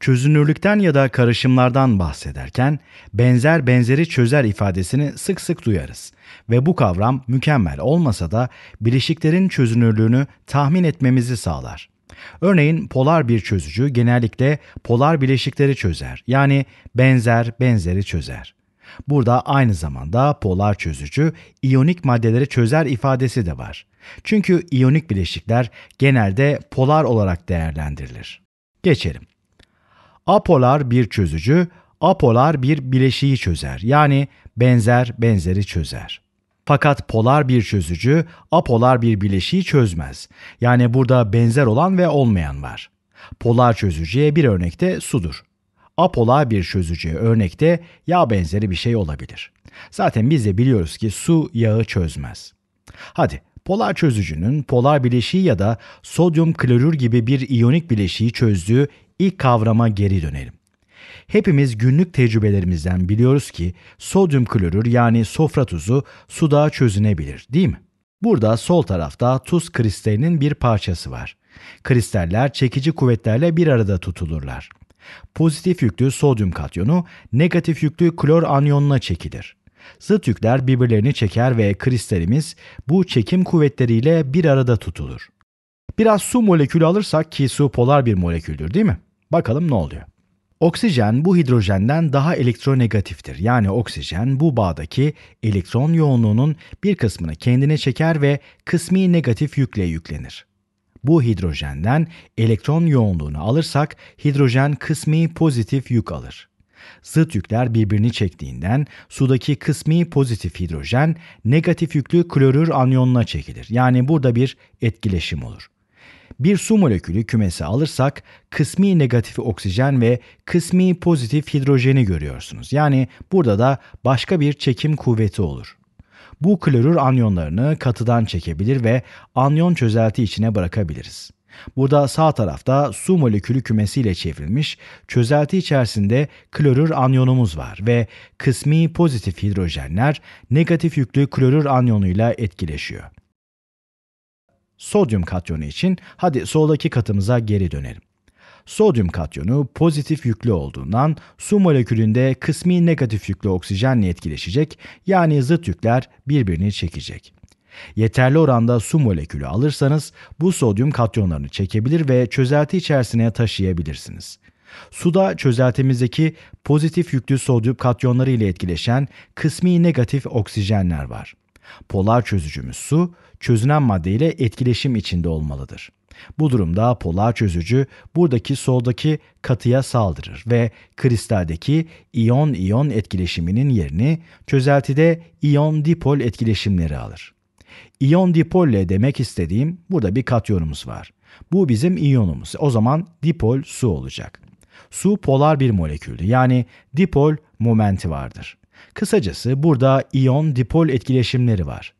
çözünürlükten ya da karışımlardan bahsederken benzer benzeri çözer ifadesini sık sık duyarız ve bu kavram mükemmel olmasa da bileşiklerin çözünürlüğünü tahmin etmemizi sağlar. Örneğin polar bir çözücü genellikle polar bileşikleri çözer. Yani benzer benzeri çözer. Burada aynı zamanda polar çözücü iyonik maddeleri çözer ifadesi de var. Çünkü iyonik bileşikler genelde polar olarak değerlendirilir. Geçelim. Apolar bir çözücü, apolar bir bileşiği çözer. Yani benzer benzeri çözer. Fakat polar bir çözücü, apolar bir bileşiği çözmez. Yani burada benzer olan ve olmayan var. Polar çözücüye bir örnekte sudur. Apolar bir çözücüye örnekte yağ benzeri bir şey olabilir. Zaten biz de biliyoruz ki su yağı çözmez. Hadi polar çözücünün polar bileşiği ya da sodyum klorür gibi bir iyonik bileşiği çözdüğü ilk kavrama geri dönelim. Hepimiz günlük tecrübelerimizden biliyoruz ki sodyum klorür yani sofra tuzu suda çözünebilir değil mi? Burada sol tarafta tuz kristalinin bir parçası var. Kristaller çekici kuvvetlerle bir arada tutulurlar. Pozitif yüklü sodyum katyonu negatif yüklü klor anyonuna çekilir. Zıt yükler birbirlerini çeker ve kristalimiz bu çekim kuvvetleriyle bir arada tutulur. Biraz su molekülü alırsak ki su polar bir moleküldür değil mi? Bakalım ne oluyor? Oksijen bu hidrojenden daha elektronegatiftir. Yani oksijen bu bağdaki elektron yoğunluğunun bir kısmını kendine çeker ve kısmi negatif yükle yüklenir. Bu hidrojenden elektron yoğunluğunu alırsak hidrojen kısmi pozitif yük alır. Zıt yükler birbirini çektiğinden sudaki kısmi pozitif hidrojen negatif yüklü klorür anyonuna çekilir. Yani burada bir etkileşim olur bir su molekülü kümesi alırsak kısmi negatif oksijen ve kısmi pozitif hidrojeni görüyorsunuz. Yani burada da başka bir çekim kuvveti olur. Bu klorür anyonlarını katıdan çekebilir ve anyon çözelti içine bırakabiliriz. Burada sağ tarafta su molekülü kümesiyle çevrilmiş çözelti içerisinde klorür anyonumuz var ve kısmi pozitif hidrojenler negatif yüklü klorür anyonuyla etkileşiyor sodyum katyonu için hadi soldaki katımıza geri dönelim. Sodyum katyonu pozitif yüklü olduğundan su molekülünde kısmi negatif yüklü oksijenle etkileşecek yani zıt yükler birbirini çekecek. Yeterli oranda su molekülü alırsanız bu sodyum katyonlarını çekebilir ve çözelti içerisine taşıyabilirsiniz. Suda çözeltimizdeki pozitif yüklü sodyum katyonları ile etkileşen kısmi negatif oksijenler var. Polar çözücümüz su, çözünen maddeyle etkileşim içinde olmalıdır. Bu durumda polar çözücü buradaki soldaki katıya saldırır ve kristaldeki iyon-iyon etkileşiminin yerini çözeltide iyon-dipol etkileşimleri alır. İyon dipolle demek istediğim burada bir katyonumuz var. Bu bizim iyonumuz. O zaman dipol su olacak. Su polar bir moleküldü. Yani dipol momenti vardır. Kısacası burada iyon-dipol etkileşimleri var.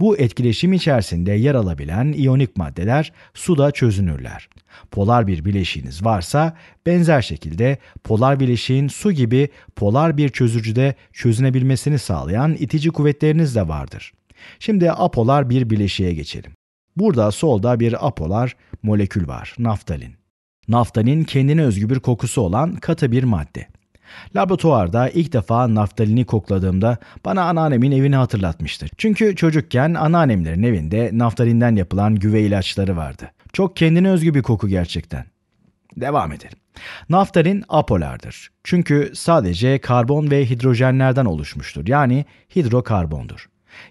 Bu etkileşim içerisinde yer alabilen iyonik maddeler suda çözünürler. Polar bir bileşiğiniz varsa benzer şekilde polar bileşiğin su gibi polar bir çözücüde çözünebilmesini sağlayan itici kuvvetleriniz de vardır. Şimdi apolar bir bileşiğe geçelim. Burada solda bir apolar molekül var, naftalin. Naftalin kendine özgü bir kokusu olan katı bir madde. Laboratuvarda ilk defa naftalini kokladığımda bana anneannemin evini hatırlatmıştır. Çünkü çocukken anneannemlerin evinde naftalinden yapılan güve ilaçları vardı. Çok kendine özgü bir koku gerçekten. Devam edelim. Naftalin apolardır. Çünkü sadece karbon ve hidrojenlerden oluşmuştur. Yani hidrokarbondur.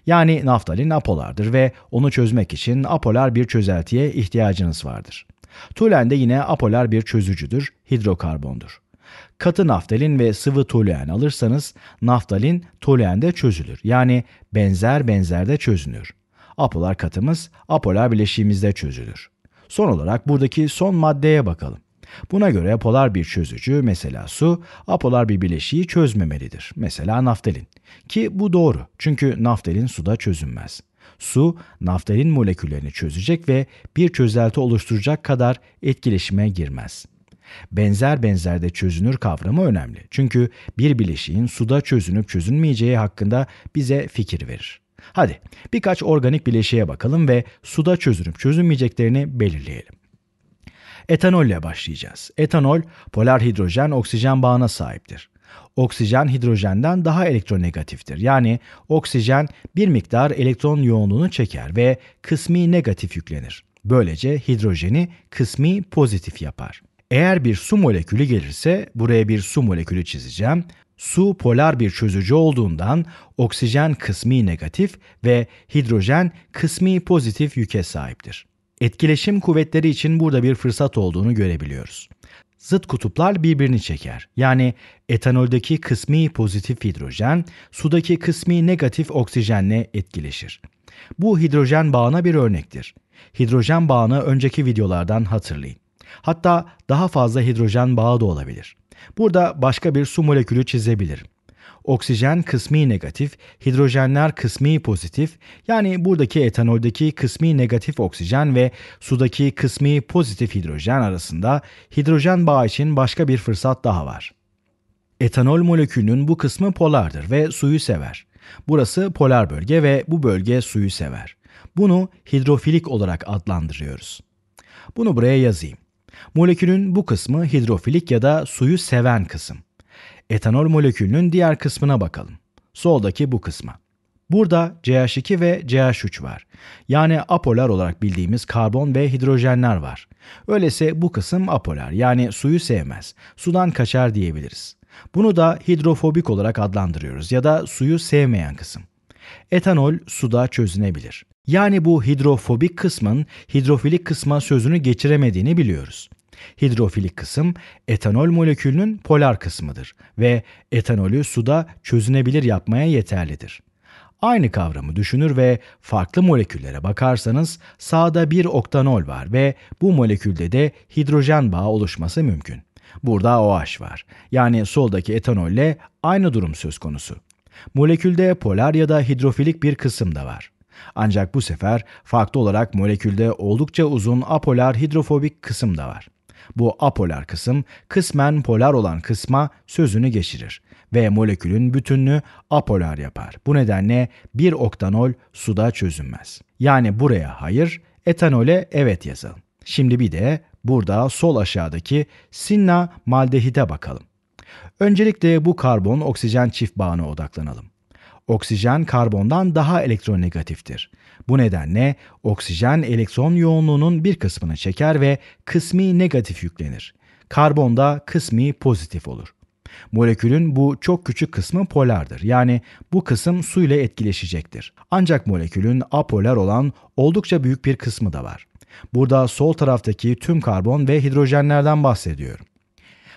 Yani naftalin apolardır ve onu çözmek için apolar bir çözeltiye ihtiyacınız vardır. Tulen de yine apolar bir çözücüdür, hidrokarbondur. Katı naftalin ve sıvı toluen alırsanız naftalin toluende çözülür. Yani benzer benzerde çözünür. Apolar katımız apolar bileşiğimizde çözülür. Son olarak buradaki son maddeye bakalım. Buna göre polar bir çözücü mesela su apolar bir bileşiği çözmemelidir. Mesela naftalin. Ki bu doğru. Çünkü naftalin suda çözünmez. Su naftalin moleküllerini çözecek ve bir çözelti oluşturacak kadar etkileşime girmez. Benzer benzerde çözünür kavramı önemli. Çünkü bir bileşiğin suda çözünüp çözünmeyeceği hakkında bize fikir verir. Hadi birkaç organik bileşiğe bakalım ve suda çözünüp çözünmeyeceklerini belirleyelim. Etanol ile başlayacağız. Etanol polar hidrojen oksijen bağına sahiptir. Oksijen hidrojenden daha elektronegatiftir. Yani oksijen bir miktar elektron yoğunluğunu çeker ve kısmi negatif yüklenir. Böylece hidrojeni kısmi pozitif yapar. Eğer bir su molekülü gelirse buraya bir su molekülü çizeceğim. Su polar bir çözücü olduğundan oksijen kısmi negatif ve hidrojen kısmi pozitif yüke sahiptir. Etkileşim kuvvetleri için burada bir fırsat olduğunu görebiliyoruz. Zıt kutuplar birbirini çeker. Yani etanoldeki kısmi pozitif hidrojen sudaki kısmi negatif oksijenle etkileşir. Bu hidrojen bağına bir örnektir. Hidrojen bağını önceki videolardan hatırlayın. Hatta daha fazla hidrojen bağı da olabilir. Burada başka bir su molekülü çizebilir. Oksijen kısmi negatif, hidrojenler kısmi pozitif. Yani buradaki etanoldeki kısmi negatif oksijen ve sudaki kısmi pozitif hidrojen arasında hidrojen bağı için başka bir fırsat daha var. Etanol molekülünün bu kısmı polardır ve suyu sever. Burası polar bölge ve bu bölge suyu sever. Bunu hidrofilik olarak adlandırıyoruz. Bunu buraya yazayım. Molekülün bu kısmı hidrofilik ya da suyu seven kısım. Etanol molekülünün diğer kısmına bakalım. Soldaki bu kısma. Burada CH2 ve CH3 var. Yani apolar olarak bildiğimiz karbon ve hidrojenler var. Öyleyse bu kısım apolar yani suyu sevmez, sudan kaçar diyebiliriz. Bunu da hidrofobik olarak adlandırıyoruz ya da suyu sevmeyen kısım. Etanol suda çözünebilir. Yani bu hidrofobik kısmın hidrofilik kısma sözünü geçiremediğini biliyoruz. Hidrofilik kısım etanol molekülünün polar kısmıdır ve etanolü suda çözünebilir yapmaya yeterlidir. Aynı kavramı düşünür ve farklı moleküllere bakarsanız sağda bir oktanol var ve bu molekülde de hidrojen bağı oluşması mümkün. Burada OH var. Yani soldaki etanolle aynı durum söz konusu. Molekülde polar ya da hidrofilik bir kısım da var. Ancak bu sefer farklı olarak molekülde oldukça uzun apolar hidrofobik kısım da var. Bu apolar kısım kısmen polar olan kısma sözünü geçirir ve molekülün bütününü apolar yapar. Bu nedenle bir oktanol suda çözünmez. Yani buraya hayır, etanole evet yazalım. Şimdi bir de burada sol aşağıdaki sinna maldehide bakalım. Öncelikle bu karbon oksijen çift bağına odaklanalım. Oksijen karbondan daha elektronegatiftir. Bu nedenle oksijen elektron yoğunluğunun bir kısmını çeker ve kısmi negatif yüklenir. Karbonda kısmi pozitif olur. Molekülün bu çok küçük kısmı polardır. Yani bu kısım su ile etkileşecektir. Ancak molekülün apolar olan oldukça büyük bir kısmı da var. Burada sol taraftaki tüm karbon ve hidrojenlerden bahsediyorum.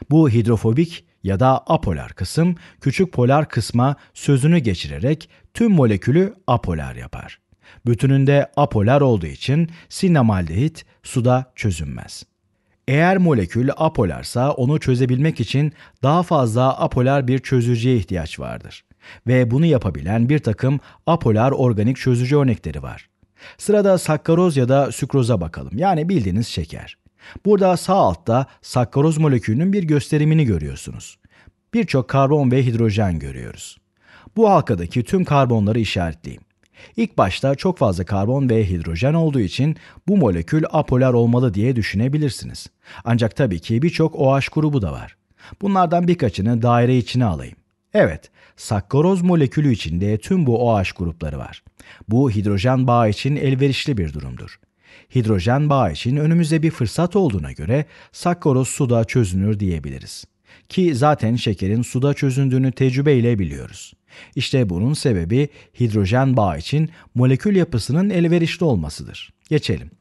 Bu hidrofobik ya da apolar kısım küçük polar kısma sözünü geçirerek tüm molekülü apolar yapar. Bütününde apolar olduğu için sinemaldehit suda çözünmez. Eğer molekül apolarsa onu çözebilmek için daha fazla apolar bir çözücüye ihtiyaç vardır. Ve bunu yapabilen bir takım apolar organik çözücü örnekleri var. Sırada sakkaroz ya da sükroza bakalım yani bildiğiniz şeker. Burada sağ altta sakkaroz molekülünün bir gösterimini görüyorsunuz. Birçok karbon ve hidrojen görüyoruz. Bu halkadaki tüm karbonları işaretleyeyim. İlk başta çok fazla karbon ve hidrojen olduğu için bu molekül apolar olmalı diye düşünebilirsiniz. Ancak tabii ki birçok OH grubu da var. Bunlardan birkaçını daire içine alayım. Evet, sakkaroz molekülü içinde tüm bu OH grupları var. Bu hidrojen bağı için elverişli bir durumdur. Hidrojen bağı için önümüzde bir fırsat olduğuna göre sakkaroz suda çözünür diyebiliriz. Ki zaten şekerin suda çözündüğünü tecrübeyle biliyoruz. İşte bunun sebebi hidrojen bağı için molekül yapısının elverişli olmasıdır. Geçelim.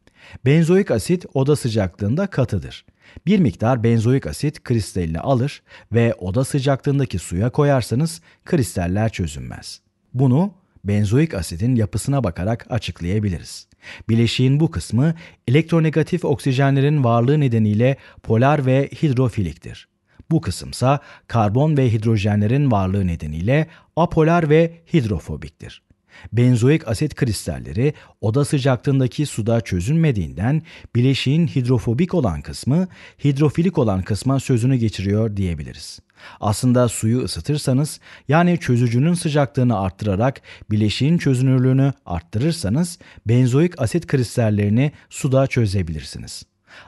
Benzoik asit oda sıcaklığında katıdır. Bir miktar benzoik asit kristalini alır ve oda sıcaklığındaki suya koyarsanız kristaller çözünmez. Bunu benzoik asidin yapısına bakarak açıklayabiliriz. Bileşiğin bu kısmı elektronegatif oksijenlerin varlığı nedeniyle polar ve hidrofiliktir. Bu kısımsa karbon ve hidrojenlerin varlığı nedeniyle apolar ve hidrofobiktir. Benzoik asit kristalleri oda sıcaklığındaki suda çözünmediğinden bileşiğin hidrofobik olan kısmı hidrofilik olan kısma sözünü geçiriyor diyebiliriz. Aslında suyu ısıtırsanız yani çözücünün sıcaklığını arttırarak bileşiğin çözünürlüğünü arttırırsanız benzoik asit kristallerini suda çözebilirsiniz.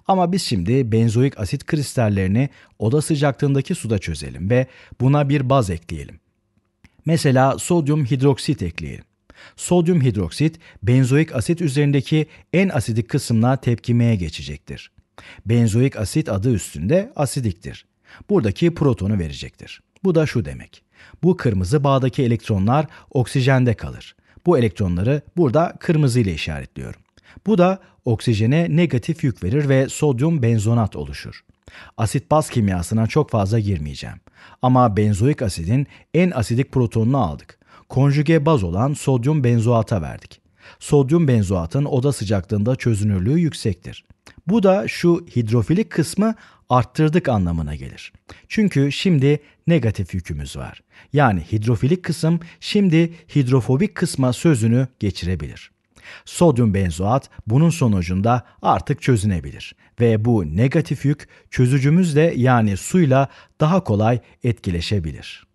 Ama biz şimdi benzoik asit kristallerini oda sıcaklığındaki suda çözelim ve buna bir baz ekleyelim. Mesela sodyum hidroksit ekleyelim sodyum hidroksit benzoik asit üzerindeki en asidik kısımla tepkimeye geçecektir. Benzoik asit adı üstünde asidiktir. Buradaki protonu verecektir. Bu da şu demek. Bu kırmızı bağdaki elektronlar oksijende kalır. Bu elektronları burada kırmızı ile işaretliyorum. Bu da oksijene negatif yük verir ve sodyum benzonat oluşur. Asit baz kimyasına çok fazla girmeyeceğim. Ama benzoik asidin en asidik protonunu aldık konjüge baz olan sodyum benzoata verdik. Sodyum benzoatın oda sıcaklığında çözünürlüğü yüksektir. Bu da şu hidrofilik kısmı arttırdık anlamına gelir. Çünkü şimdi negatif yükümüz var. Yani hidrofilik kısım şimdi hidrofobik kısma sözünü geçirebilir. Sodyum benzoat bunun sonucunda artık çözünebilir ve bu negatif yük çözücümüzle yani suyla daha kolay etkileşebilir.